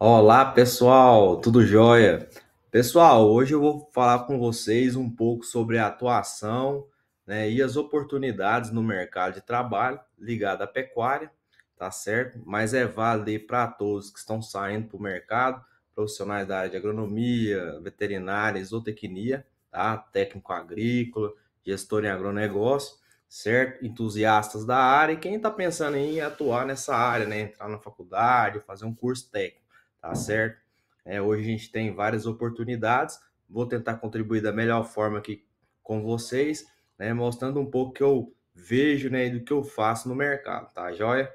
Olá, pessoal, tudo jóia? Pessoal, hoje eu vou falar com vocês um pouco sobre a atuação né, e as oportunidades no mercado de trabalho ligado à pecuária, tá certo? Mas é válido para todos que estão saindo para o mercado, profissionais da área de agronomia, veterinária, zootecnia, tá? técnico agrícola, gestor em agronegócio, certo? Entusiastas da área e quem está pensando em atuar nessa área, né? Entrar na faculdade, fazer um curso técnico tá certo? É, hoje a gente tem várias oportunidades, vou tentar contribuir da melhor forma aqui com vocês, né, mostrando um pouco que eu vejo, né, do que eu faço no mercado, tá joia?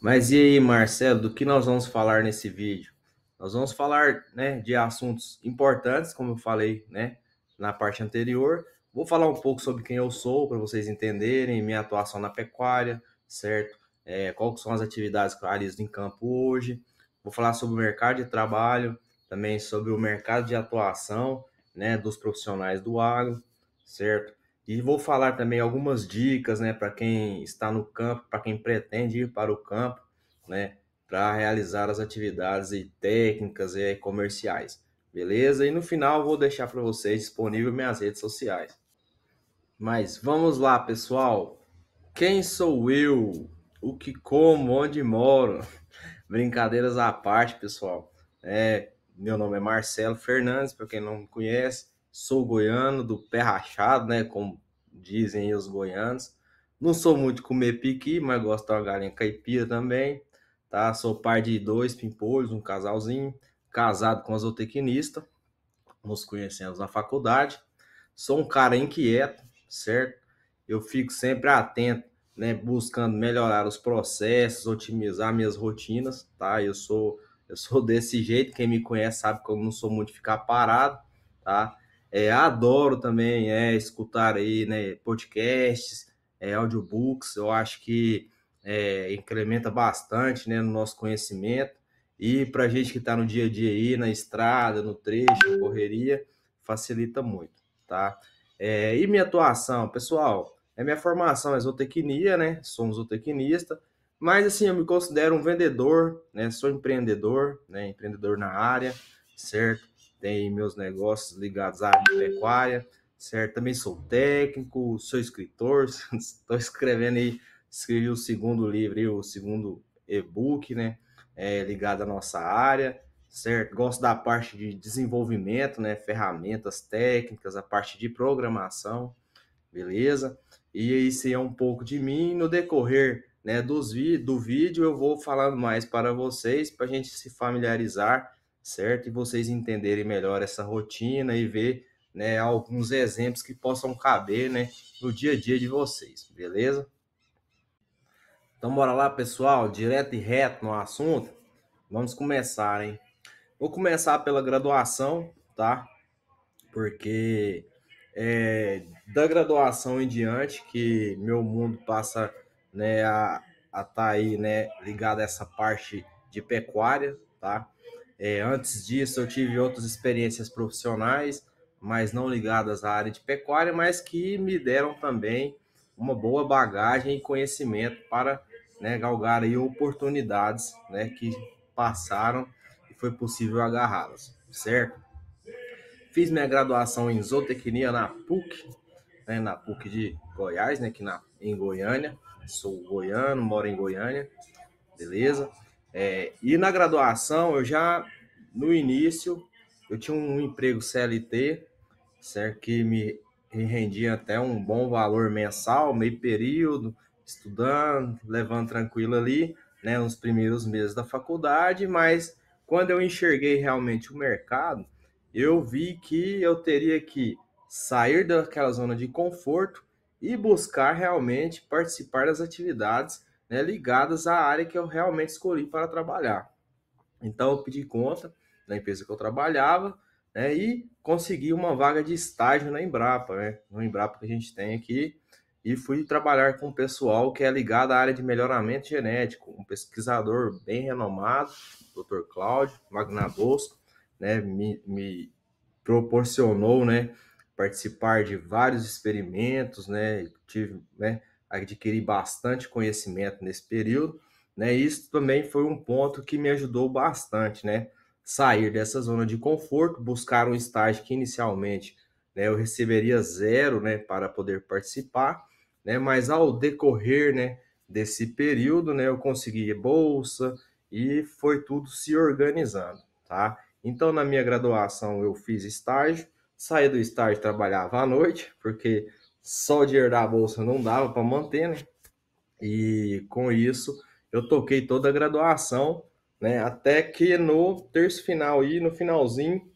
Mas e aí, Marcelo, do que nós vamos falar nesse vídeo? Nós vamos falar, né, de assuntos importantes, como eu falei, né, na parte anterior. Vou falar um pouco sobre quem eu sou, para vocês entenderem minha atuação na pecuária, certo? É, quais são as atividades que eu realizo em campo hoje, Vou falar sobre o mercado de trabalho, também sobre o mercado de atuação, né, dos profissionais do agro, certo? E vou falar também algumas dicas, né, para quem está no campo, para quem pretende ir para o campo, né, para realizar as atividades e técnicas e comerciais. Beleza? E no final vou deixar para vocês disponível minhas redes sociais. Mas vamos lá, pessoal. Quem sou eu? O que como? Onde moro? Brincadeiras à parte, pessoal. É, meu nome é Marcelo Fernandes, para quem não me conhece, sou goiano do pé rachado, né? Como dizem os goianos. Não sou muito comer piqui, mas gosto de galinha caipira também, tá? Sou pai de dois pimpolhos, um casalzinho, casado com a zootecnista. Nos conhecemos na faculdade. Sou um cara inquieto, certo? Eu fico sempre atento né, buscando melhorar os processos, otimizar minhas rotinas, tá? Eu sou eu sou desse jeito, quem me conhece sabe que eu não sou muito ficar parado, tá? É, adoro também é, escutar aí, né, podcasts, é, audiobooks, eu acho que é, incrementa bastante né, no nosso conhecimento. E para a gente que está no dia a dia aí, na estrada, no trecho, correria, facilita muito, tá? É, e minha atuação, pessoal, é minha formação é zootecnia, né? Somos zootecnista. Mas assim, eu me considero um vendedor, né? Sou empreendedor, né? Empreendedor na área, certo? Tem meus negócios ligados à pecuária, certo? Também sou técnico, sou escritor, estou escrevendo aí, escrevi o segundo livro, o segundo e-book, né? É, ligado à nossa área, certo? Gosto da parte de desenvolvimento, né? Ferramentas técnicas, a parte de programação, beleza? E isso é um pouco de mim. No decorrer né, dos vi do vídeo, eu vou falando mais para vocês, para a gente se familiarizar, certo? E vocês entenderem melhor essa rotina e ver né, alguns exemplos que possam caber né, no dia a dia de vocês, beleza? Então, bora lá, pessoal, direto e reto no assunto. Vamos começar, hein? Vou começar pela graduação, tá? Porque é, da graduação em diante, que meu mundo passa né, a estar tá aí né, ligado a essa parte de pecuária, tá? É, antes disso, eu tive outras experiências profissionais, mas não ligadas à área de pecuária, mas que me deram também uma boa bagagem e conhecimento para né, galgar aí oportunidades né, que passaram e foi possível agarrá-las, certo? Fiz minha graduação em zootecnia na PUC, né, na PUC de Goiás, né, aqui na, em Goiânia. Sou goiano, moro em Goiânia, beleza? É, e na graduação, eu já, no início, eu tinha um emprego CLT, certo? Que me rendia até um bom valor mensal, meio período, estudando, levando tranquilo ali, né, nos primeiros meses da faculdade, mas quando eu enxerguei realmente o mercado, eu vi que eu teria que sair daquela zona de conforto e buscar realmente participar das atividades né, ligadas à área que eu realmente escolhi para trabalhar. Então, eu pedi conta da empresa que eu trabalhava né, e consegui uma vaga de estágio na Embrapa, né, no Embrapa que a gente tem aqui, e fui trabalhar com o pessoal que é ligado à área de melhoramento genético, um pesquisador bem renomado, Dr. Cláudio Magnabosco, né, me, me proporcionou, né, participar de vários experimentos, né, tive, né, adquiri bastante conhecimento nesse período, né, isso também foi um ponto que me ajudou bastante, né, sair dessa zona de conforto, buscar um estágio que inicialmente, né, eu receberia zero, né, para poder participar, né, mas ao decorrer, né, desse período, né, eu consegui bolsa e foi tudo se organizando, tá? Então, na minha graduação, eu fiz estágio, saí do estágio, trabalhava à noite, porque só o dinheiro da bolsa não dava para manter, né? E com isso, eu toquei toda a graduação, né? Até que no terço final e no finalzinho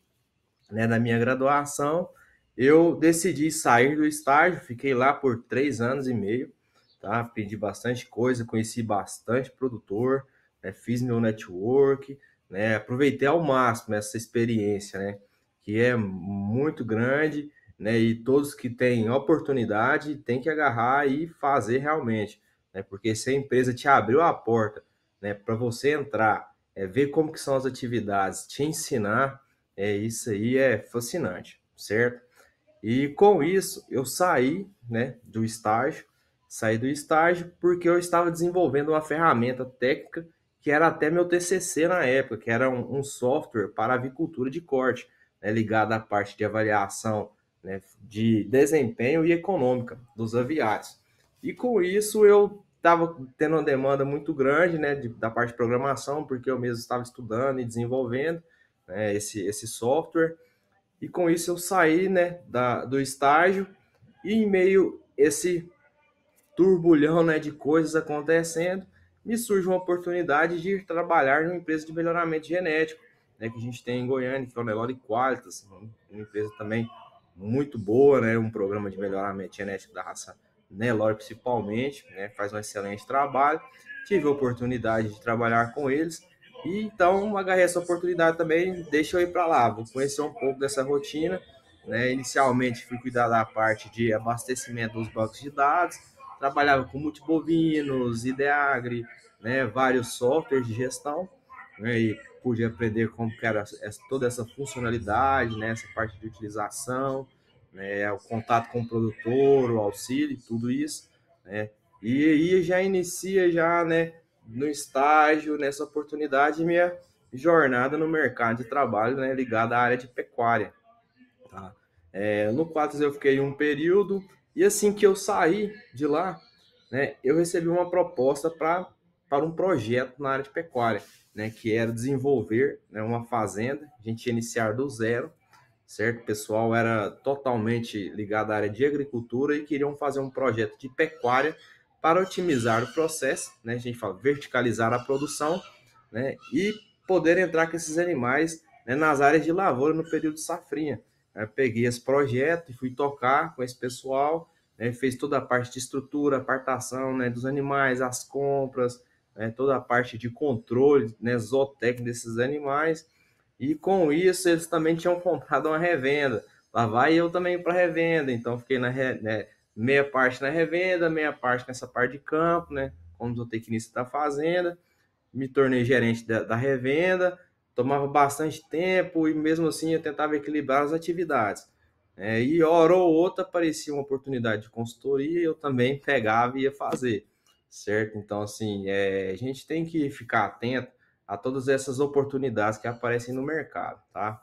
né, da minha graduação, eu decidi sair do estágio, fiquei lá por três anos e meio, tá? Pedi bastante coisa, conheci bastante produtor, né? fiz meu network, né? Aproveitei ao máximo essa experiência, né? Que é muito grande, né? E todos que têm oportunidade têm que agarrar e fazer realmente, né? Porque se a empresa te abriu a porta, né? Para você entrar, é ver como que são as atividades, te ensinar, é isso aí é fascinante, certo? E com isso eu saí, né? Do estágio, saí do estágio porque eu estava desenvolvendo uma ferramenta técnica que era até meu TCC na época, que era um, um software para avicultura de corte, né, ligado à parte de avaliação né, de desempenho e econômica dos aviários. E com isso eu estava tendo uma demanda muito grande né, de, da parte de programação, porque eu mesmo estava estudando e desenvolvendo né, esse, esse software. E com isso eu saí né, da, do estágio e em meio esse turbulhão né, de coisas acontecendo, me surge uma oportunidade de ir trabalhar numa empresa de melhoramento genético, né, que a gente tem em Goiânia, que é o Nelore Qualitas, uma empresa também muito boa, né, um programa de melhoramento genético da raça Nelore principalmente, né, faz um excelente trabalho. Tive a oportunidade de trabalhar com eles e então agarrei essa oportunidade também, deixa eu ir para lá, vou conhecer um pouco dessa rotina, né, inicialmente fui cuidar da parte de abastecimento dos bancos de dados, trabalhava com multibovinos, Ideagre, né, vários softwares de gestão, né, e pude aprender como era toda essa funcionalidade, né, essa parte de utilização, né, o contato com o produtor, o auxílio, tudo isso, né, e aí já inicia já, né, no estágio, nessa oportunidade, minha jornada no mercado de trabalho, né, ligada à área de pecuária, tá? É, no Quatro eu fiquei um período, e assim que eu saí de lá, né, eu recebi uma proposta para para um projeto na área de pecuária, né, que era desenvolver né, uma fazenda, a gente ia iniciar do zero, certo? O pessoal era totalmente ligado à área de agricultura e queriam fazer um projeto de pecuária para otimizar o processo, né? A gente fala verticalizar a produção, né? E poder entrar com esses animais né, nas áreas de lavoura no período de safrinha, Aí peguei esse projeto e fui tocar com esse pessoal, né, fez toda a parte de estrutura, apartação né, dos animais, as compras, né, toda a parte de controle né, zootécnico desses animais. E com isso, eles também tinham comprado uma revenda. Lá vai eu também para revenda. Então, fiquei na re... né, meia parte na revenda, meia parte nessa parte de campo, né? Como zootecnista da tá fazenda. Me tornei gerente da, da revenda tomava bastante tempo e mesmo assim eu tentava equilibrar as atividades. É, e hora ou outra aparecia uma oportunidade de consultoria eu também pegava e ia fazer, certo? Então, assim, é, a gente tem que ficar atento a todas essas oportunidades que aparecem no mercado, tá?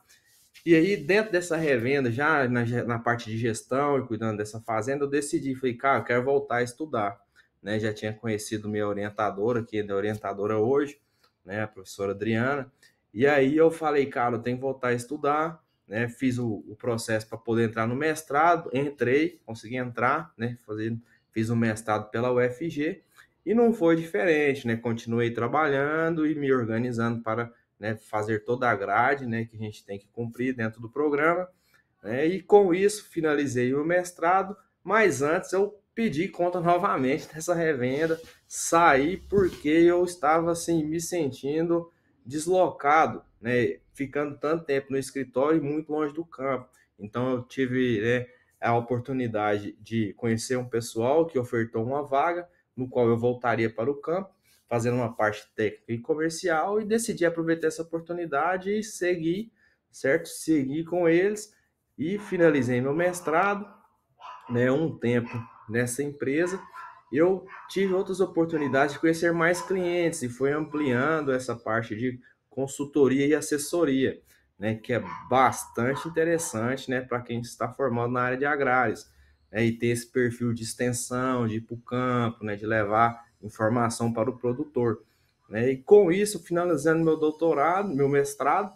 E aí, dentro dessa revenda, já na, na parte de gestão e cuidando dessa fazenda, eu decidi, falei, cara, eu quero voltar a estudar, né? Já tinha conhecido minha orientadora, que é orientadora hoje, né, a professora Adriana, e aí eu falei, cara, eu tenho que voltar a estudar, né? Fiz o, o processo para poder entrar no mestrado, entrei, consegui entrar, né? Fazer, fiz o mestrado pela UFG e não foi diferente, né? Continuei trabalhando e me organizando para né, fazer toda a grade, né? Que a gente tem que cumprir dentro do programa. Né? E com isso finalizei o mestrado, mas antes eu pedi conta novamente dessa revenda, saí porque eu estava assim me sentindo deslocado, né, ficando tanto tempo no escritório e muito longe do campo. Então eu tive né, a oportunidade de conhecer um pessoal que ofertou uma vaga, no qual eu voltaria para o campo, fazendo uma parte técnica e comercial, e decidi aproveitar essa oportunidade e seguir, certo? seguir com eles e finalizei meu mestrado, né, um tempo nessa empresa eu tive outras oportunidades de conhecer mais clientes e foi ampliando essa parte de consultoria e assessoria, né, que é bastante interessante, né, para quem está formando na área de agrárias, né, e ter esse perfil de extensão, de ir para o campo, né, de levar informação para o produtor, né, e com isso, finalizando meu doutorado, meu mestrado,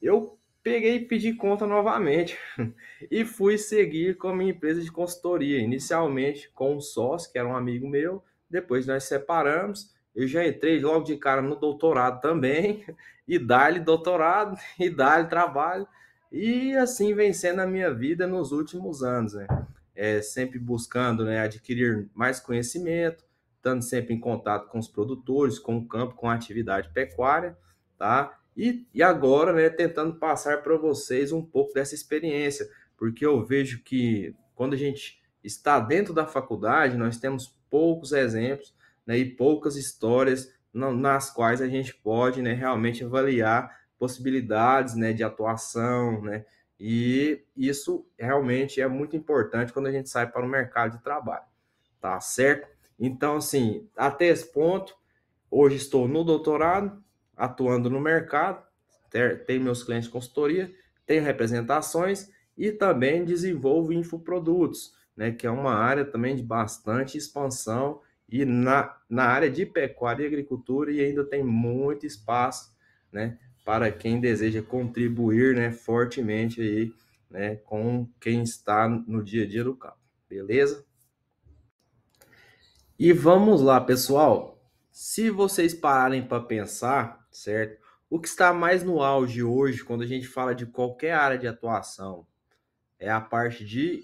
eu Peguei e pedi conta novamente e fui seguir com a minha empresa de consultoria, inicialmente com um sócio, que era um amigo meu, depois nós separamos, eu já entrei logo de cara no doutorado também, e dá-lhe doutorado, e dá-lhe trabalho, e assim vencendo a minha vida nos últimos anos, né? É, sempre buscando né, adquirir mais conhecimento, estando sempre em contato com os produtores, com o campo, com a atividade pecuária, tá? E, e agora, né, tentando passar para vocês um pouco dessa experiência, porque eu vejo que quando a gente está dentro da faculdade, nós temos poucos exemplos né, e poucas histórias nas quais a gente pode né, realmente avaliar possibilidades né, de atuação, né, e isso realmente é muito importante quando a gente sai para o mercado de trabalho, tá certo? Então, assim, até esse ponto, hoje estou no doutorado, atuando no mercado, tem meus clientes de consultoria, tenho representações e também desenvolvo infoprodutos, né, que é uma área também de bastante expansão e na, na área de pecuária e agricultura e ainda tem muito espaço, né, para quem deseja contribuir, né, fortemente aí, né, com quem está no dia a dia do campo. Beleza? E vamos lá, pessoal. Se vocês pararem para pensar, certo? O que está mais no auge hoje, quando a gente fala de qualquer área de atuação, é a parte de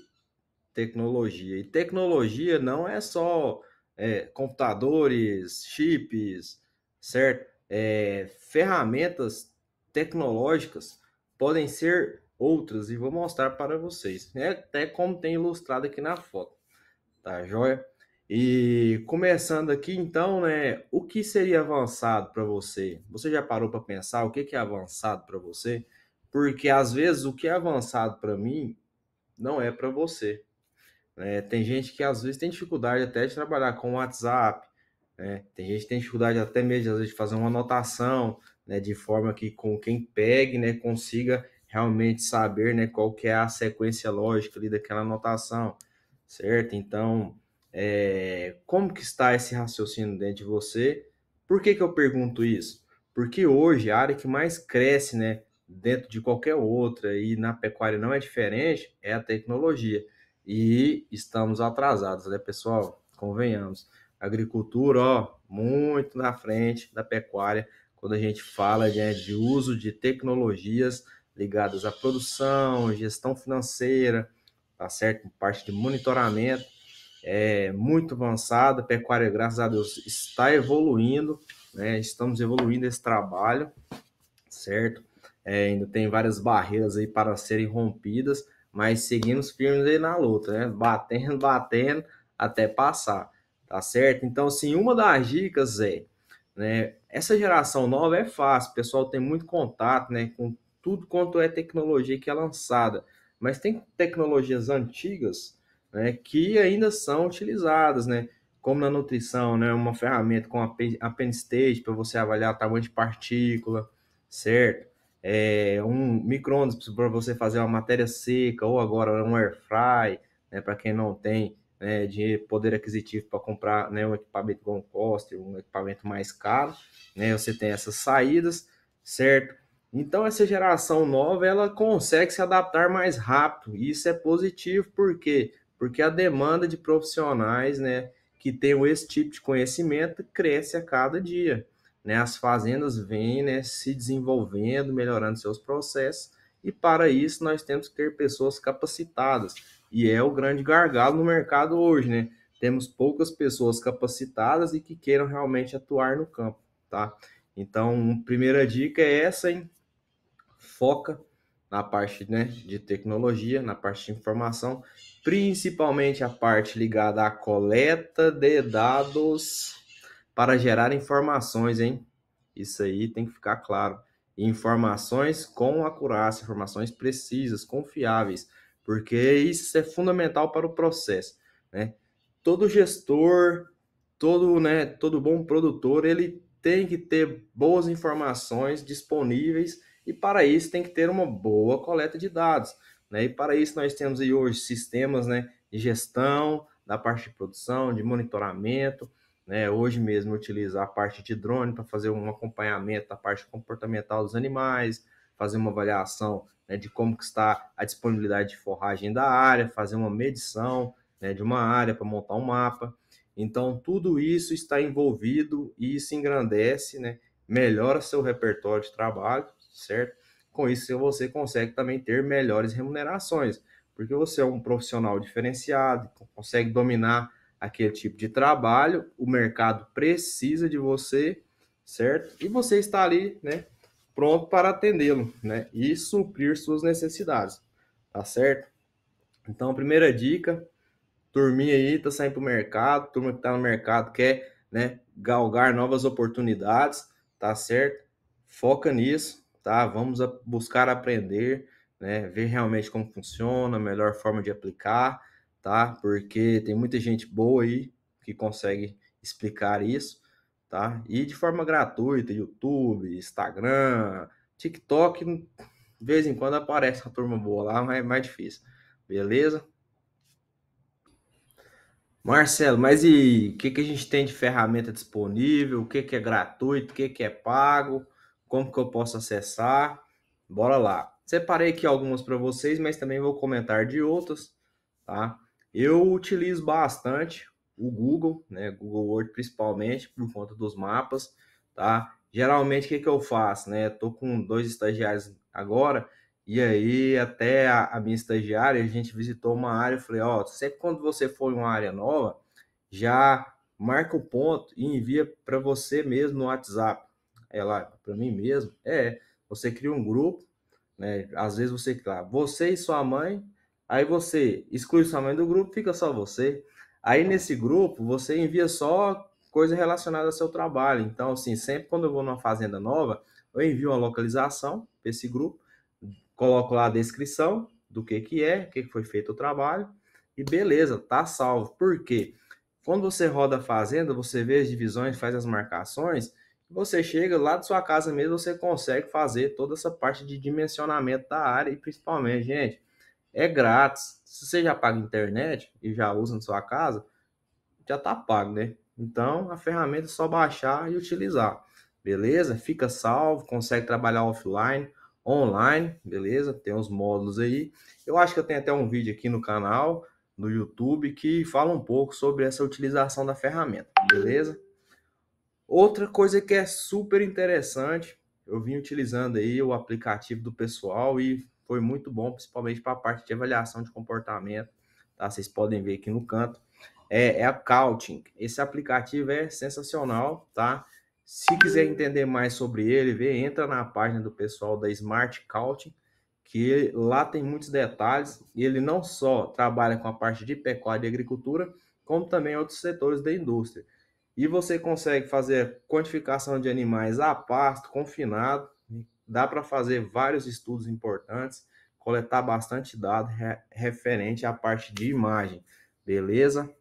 tecnologia. E tecnologia não é só é, computadores, chips, certo? É, ferramentas tecnológicas podem ser outras e vou mostrar para vocês, É Até como tem ilustrado aqui na foto, tá joia? E começando aqui, então, né, o que seria avançado para você? Você já parou para pensar o que, é avançado para você? Porque às vezes o que é avançado para mim não é para você. Né? Tem gente que às vezes tem dificuldade até de trabalhar com o WhatsApp, né? tem gente que tem dificuldade até mesmo às vezes de fazer uma anotação, né, de forma que com quem pegue, né, consiga realmente saber, né, qual que é a sequência lógica ali daquela anotação, certo? Então é, como que está esse raciocínio dentro de você? Por que, que eu pergunto isso? Porque hoje a área que mais cresce, né, dentro de qualquer outra e na pecuária não é diferente, é a tecnologia. E estamos atrasados, né, pessoal? Convenhamos. Agricultura, ó, muito na frente da pecuária quando a gente fala né, de uso de tecnologias ligadas à produção, gestão financeira, tá certo? Parte de monitoramento é muito avançada, a pecuária, graças a Deus, está evoluindo, né? estamos evoluindo esse trabalho, certo? É, ainda tem várias barreiras aí para serem rompidas, mas seguimos firmes aí na luta, né? Batendo, batendo, até passar, tá certo? Então, assim, uma das dicas, é né? Essa geração nova é fácil, o pessoal tem muito contato, né? Com tudo quanto é tecnologia que é lançada, mas tem tecnologias antigas né, que ainda são utilizadas, né? Como na nutrição, né, uma ferramenta com a pen stage para você avaliar tamanho de partícula, certo? É, um microondas para você fazer uma matéria seca ou agora um air fry, né, para quem não tem né, de poder aquisitivo para comprar né, um equipamento com coste, um equipamento mais caro, né, você tem essas saídas, certo? Então essa geração nova ela consegue se adaptar mais rápido e isso é positivo porque porque a demanda de profissionais, né, que tenham esse tipo de conhecimento cresce a cada dia, né? As fazendas vêm, né, se desenvolvendo, melhorando seus processos e para isso nós temos que ter pessoas capacitadas e é o grande gargalo no mercado hoje, né? Temos poucas pessoas capacitadas e que queiram realmente atuar no campo, tá? Então, primeira dica é essa, hein? Foca na parte né, de tecnologia, na parte de informação principalmente a parte ligada à coleta de dados para gerar informações, hein? Isso aí tem que ficar claro. Informações com acurácia, informações precisas, confiáveis, porque isso é fundamental para o processo, né? Todo gestor, todo, né, todo bom produtor, ele tem que ter boas informações disponíveis e para isso tem que ter uma boa coleta de dados. Né? E para isso nós temos aí hoje sistemas né, de gestão da parte de produção, de monitoramento. Né? Hoje mesmo utiliza a parte de drone para fazer um acompanhamento da parte comportamental dos animais, fazer uma avaliação né, de como que está a disponibilidade de forragem da área, fazer uma medição né, de uma área para montar um mapa. Então, tudo isso está envolvido e se engrandece, né, melhora seu repertório de trabalho, certo? Com isso, você consegue também ter melhores remunerações, porque você é um profissional diferenciado, então consegue dominar aquele tipo de trabalho, o mercado precisa de você, certo? E você está ali, né, pronto para atendê-lo, né, e suprir suas necessidades, tá certo? Então, primeira dica, turminha aí tá saindo para o mercado, turma que tá no mercado quer, né, galgar novas oportunidades, tá certo? Foca nisso, tá? Vamos buscar aprender, né? Ver realmente como funciona, a melhor forma de aplicar, tá? Porque tem muita gente boa aí que consegue explicar isso, tá? E de forma gratuita, YouTube, Instagram, TikTok, hum, de vez em quando aparece uma turma boa lá, mas é mais difícil. Beleza? Marcelo, mas e o que, que a gente tem de ferramenta disponível? O que, que é gratuito? O que, que é pago? como que eu posso acessar. Bora lá. Separei aqui algumas para vocês, mas também vou comentar de outras, tá? Eu utilizo bastante o Google, né? Google Word principalmente por conta dos mapas, tá? Geralmente o que, que eu faço, né? Tô com dois estagiários agora e aí até a, a minha estagiária a gente visitou uma área, eu falei, ó, oh, sempre quando você for em uma área nova, já marca o ponto e envia para você mesmo no WhatsApp ela é para mim mesmo, é, você cria um grupo, né? Às vezes você, claro, você e sua mãe, aí você exclui sua mãe do grupo, fica só você. Aí nesse grupo você envia só coisa relacionada ao seu trabalho. Então, assim, sempre quando eu vou numa fazenda nova, eu envio uma localização para esse grupo, coloco lá a descrição do que que é, o que foi feito o trabalho e beleza, tá salvo. Por quê? Quando você roda a fazenda, você vê as divisões, faz as marcações, você chega lá de sua casa mesmo, você consegue fazer toda essa parte de dimensionamento da área e principalmente, gente, é grátis. Se você já paga internet e já usa na sua casa, já tá pago, né? Então, a ferramenta é só baixar e utilizar. Beleza? Fica salvo, consegue trabalhar offline, online, beleza? Tem os módulos aí. Eu acho que eu tenho até um vídeo aqui no canal, no YouTube, que fala um pouco sobre essa utilização da ferramenta, beleza? Outra coisa que é super interessante, eu vim utilizando aí o aplicativo do pessoal e foi muito bom, principalmente para a parte de avaliação de comportamento, tá? Vocês podem ver aqui no canto. É, é a Counting. Esse aplicativo é sensacional, tá? Se quiser entender mais sobre ele, vê, entra na página do pessoal da Smart Counting, que lá tem muitos detalhes e ele não só trabalha com a parte de pecuária e agricultura, como também outros setores da indústria. E você consegue fazer quantificação de animais a pasto, confinado. Dá para fazer vários estudos importantes, coletar bastante dado re referente à parte de imagem, beleza?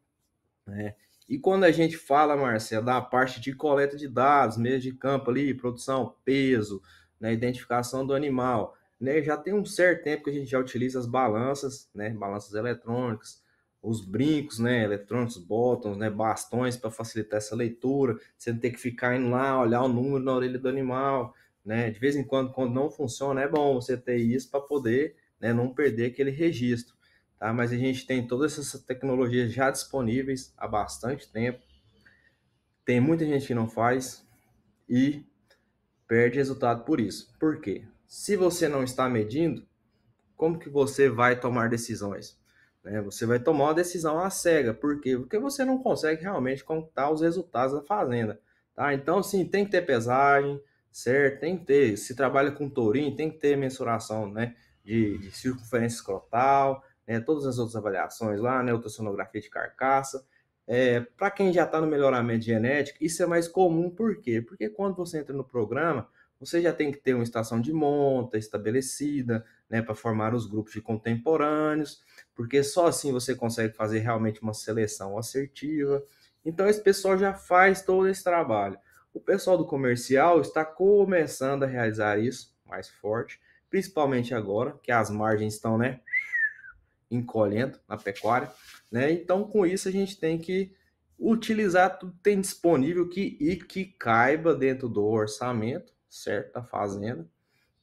É. E quando a gente fala, Marcia, da parte de coleta de dados, meio de campo ali, produção, peso, né, identificação do animal, né, já tem um certo tempo que a gente já utiliza as balanças, né, balanças eletrônicas, os brincos, né, eletrônicos, botões, né, bastões para facilitar essa leitura, você não ter que ficar indo lá olhar o número na orelha do animal, né? De vez em quando, quando não funciona, é bom você ter isso para poder, né, não perder aquele registro, tá? Mas a gente tem todas essas tecnologias já disponíveis há bastante tempo. Tem muita gente que não faz e perde resultado por isso. Por quê? Se você não está medindo, como que você vai tomar decisões? Né? Você vai tomar uma decisão à cega. Por quê? Porque você não consegue realmente contar os resultados da fazenda. Tá? Então, sim, tem que ter pesagem, certo? Tem que ter. Se trabalha com tourinho, tem que ter mensuração né? de, de circunferência escrotal, né? todas as outras avaliações lá, né? ultrassonografia de carcaça. É, Para quem já está no melhoramento genético, isso é mais comum, por quê? Porque quando você entra no programa, você já tem que ter uma estação de monta estabelecida, né, para formar os grupos de contemporâneos, porque só assim você consegue fazer realmente uma seleção assertiva. Então esse pessoal já faz todo esse trabalho. O pessoal do comercial está começando a realizar isso mais forte, principalmente agora que as margens estão, né, encolhendo na pecuária, né? Então com isso a gente tem que utilizar tudo que tem disponível que, e que caiba dentro do orçamento, certo? Da fazenda,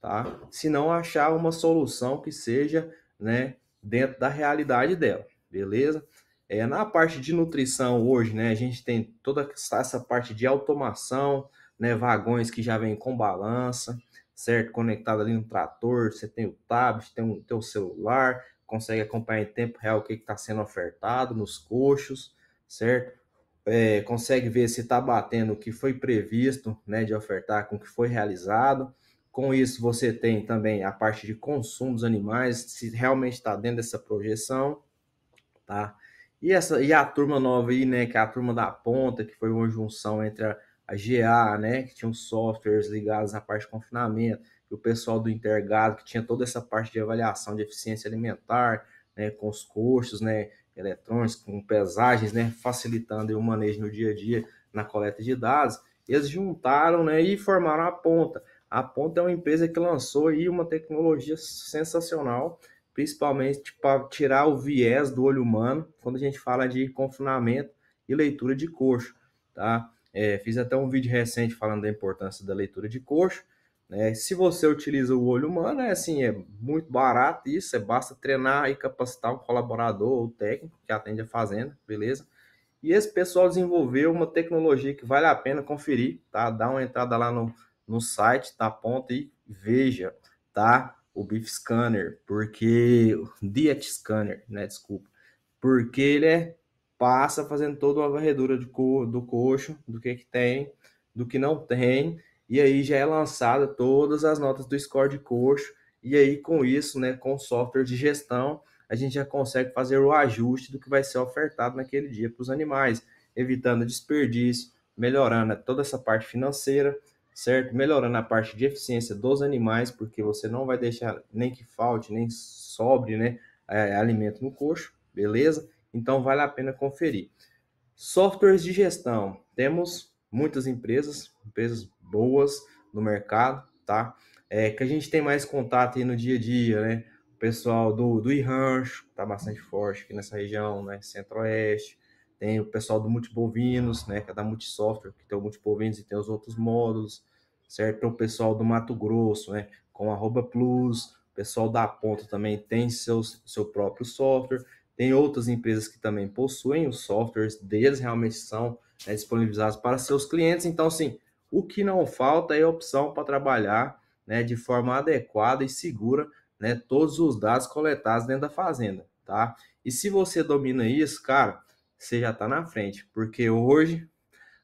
tá? Se não achar uma solução que seja, né, dentro da realidade dela, beleza? É, na parte de nutrição hoje, né, a gente tem toda essa parte de automação, né, vagões que já vem com balança, certo? Conectado ali no trator, você tem o tablet, tem o teu celular, consegue acompanhar em tempo real o que está sendo ofertado nos coxos, certo? É, consegue ver se está batendo o que foi previsto, né, de ofertar com o que foi realizado. Com isso, você tem também a parte de consumo dos animais, se realmente está dentro dessa projeção, tá? E, essa, e a turma nova aí, né, que é a turma da ponta, que foi uma junção entre a, a GA, né, que tinha os softwares ligados à parte de confinamento, e o pessoal do Intergado, que tinha toda essa parte de avaliação de eficiência alimentar, né, com os cursos, né, eletrônicos, com pesagens, né, facilitando o manejo no dia a dia na coleta de dados, eles juntaram, né, e formaram a ponta. A Ponta é uma empresa que lançou aí uma tecnologia sensacional, principalmente para tirar o viés do olho humano quando a gente fala de confinamento e leitura de coxo, tá? É, fiz até um vídeo recente falando da importância da leitura de coxo. Né? Se você utiliza o olho humano, é assim, é muito barato isso, é basta treinar e capacitar o um colaborador ou técnico que atende a fazenda, beleza? E esse pessoal desenvolveu uma tecnologia que vale a pena conferir, tá? Dá uma entrada lá no no site da tá? Ponta e veja, tá? O Beef Scanner, porque Diet Scanner, né? Desculpa, porque ele é, passa fazendo toda uma varredura de co, do coxo, do que que tem, do que não tem, e aí já é lançada todas as notas do score de coxo, e aí com isso, né, com software de gestão, a gente já consegue fazer o ajuste do que vai ser ofertado naquele dia para os animais, evitando desperdício, melhorando né, toda essa parte financeira certo? Melhorando a parte de eficiência dos animais, porque você não vai deixar nem que falte, nem sobre, né? É, alimento no coxo, beleza? Então vale a pena conferir. Softwares de gestão. Temos muitas empresas, empresas boas no mercado, tá? É, que a gente tem mais contato aí no dia a dia, né? O pessoal do, do e-rancho, tá bastante forte aqui nessa região, né? Centro-Oeste, tem o pessoal do Multibovinos, né, que é da Multisoftware, que tem o Multibovinos e tem os outros módulos, certo? Tem o pessoal do Mato Grosso, né, com arroba plus, o pessoal da Ponta também tem seus, seu próprio software, tem outras empresas que também possuem os softwares deles, realmente são né, disponibilizados para seus clientes, então, sim, o que não falta é opção para trabalhar né, de forma adequada e segura né, todos os dados coletados dentro da fazenda, tá? E se você domina isso, cara, você já está na frente. Porque hoje,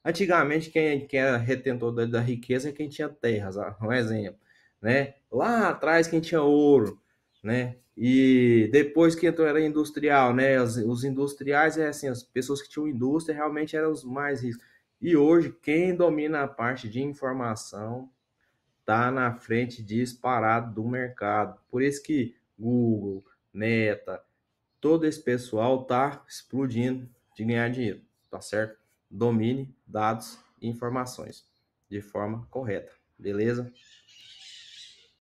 antigamente, quem, quem era retentor da, da riqueza é quem tinha terras, um exemplo. Né? Lá atrás, quem tinha ouro, né? E depois que entrou era industrial, né? Os, os, industriais é assim, as pessoas que tinham indústria realmente eram os mais ricos. E hoje quem domina a parte de informação tá na frente disparado do mercado. Por isso que Google, Meta, todo esse pessoal tá explodindo de ganhar dinheiro, tá certo? Domine dados e informações de forma correta, beleza?